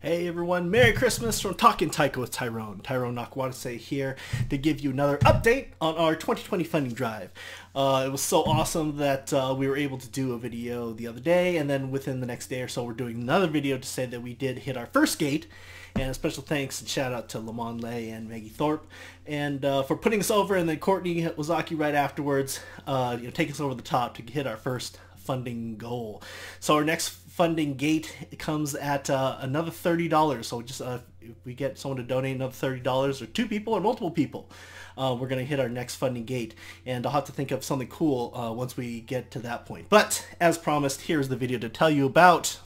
Hey everyone, Merry Christmas from Talking Tycho with Tyrone. Tyrone Nakwatase here to give you another update on our 2020 funding drive. Uh, it was so awesome that uh, we were able to do a video the other day, and then within the next day or so we're doing another video to say that we did hit our first gate. And a special thanks and shout out to Lamon Lay and Maggie Thorpe and uh, for putting us over, and then Courtney Wazaki right afterwards, uh, you know, taking us over the top to hit our first funding goal. So our next funding gate comes at uh, another $30. So just uh, if we get someone to donate another $30 or two people or multiple people, uh, we're going to hit our next funding gate. And I'll have to think of something cool uh, once we get to that point. But as promised, here's the video to tell you about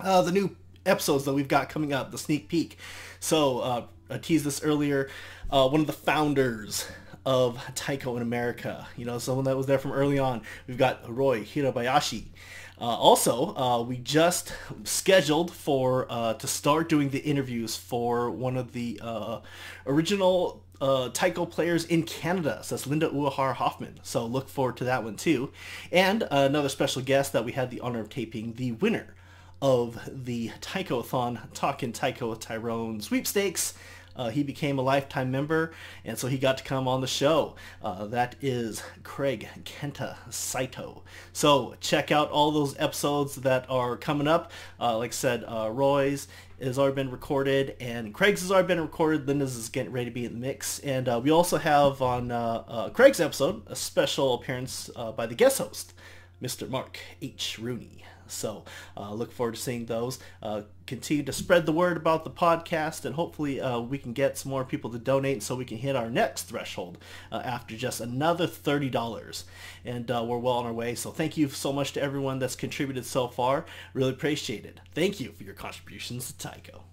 uh, the new episodes that we've got coming up, the sneak peek. So uh, I teased this earlier. one of the founders of Taiko in America. You know, someone that was there from early on. We've got Roy Hirabayashi. Uh, also, uh, we just scheduled for uh, to start doing the interviews for one of the uh, original uh, taiko players in Canada. So that's Linda Uehara Hoffman. So look forward to that one too. And another special guest that we had the honor of taping, the winner of the Taikothon Talking Taiko Tyrone sweepstakes uh, he became a lifetime member, and so he got to come on the show. Uh, that is Craig Kenta Saito. So check out all those episodes that are coming up. Uh, like I said, uh, Roy's has already been recorded, and Craig's has already been recorded. Linda's is getting ready to be in the mix. And uh, we also have on uh, Craig's episode a special appearance by the guest host. Mr. Mark H. Rooney. So uh, look forward to seeing those. Uh, continue to spread the word about the podcast, and hopefully uh, we can get some more people to donate so we can hit our next threshold uh, after just another $30. And uh, we're well on our way. So thank you so much to everyone that's contributed so far. Really appreciate it. Thank you for your contributions to Tyco.